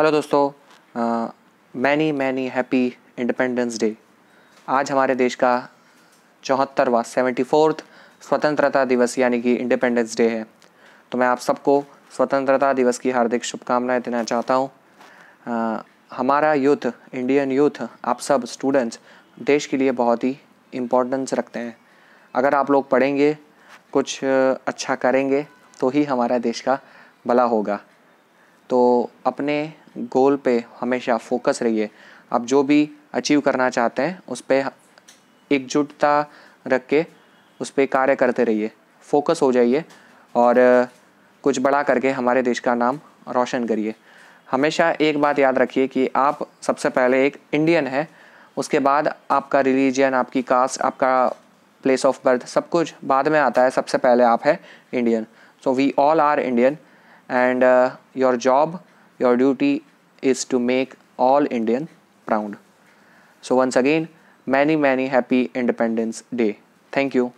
Hello दोस्तों many many happy independence day आज हमारे देश का चौहत्तरवा सेवेंटी फोर्थ स्वतंत्रता दिवस यानी कि इंडिपेंडेंस डे है तो मैं आप सबको स्वतंत्रता दिवस की हार्दिक शुभकामनाएं देना चाहता हूँ हमारा यूथ इंडियन यूथ आप सब स्टूडेंट्स देश के लिए बहुत ही इम्पोर्टेंस रखते हैं अगर आप लोग पढ़ेंगे कुछ अच्छा करेंगे तो ही हमारा देश का भला होगा तो अपने गोल पे हमेशा फोकस रहिए आप जो भी अचीव करना चाहते हैं उस पर एकजुटता रख के उस पर कार्य करते रहिए फोकस हो जाइए और कुछ बड़ा करके हमारे देश का नाम रोशन करिए हमेशा एक बात याद रखिए कि आप सबसे पहले एक इंडियन है उसके बाद आपका रिलीजन आपकी कास्ट आपका प्लेस ऑफ बर्थ सब कुछ बाद में आता है सबसे पहले आप है Indian so we all are Indian and your job your duty is to make all Indian proud. So once again, many many happy Independence Day. Thank you.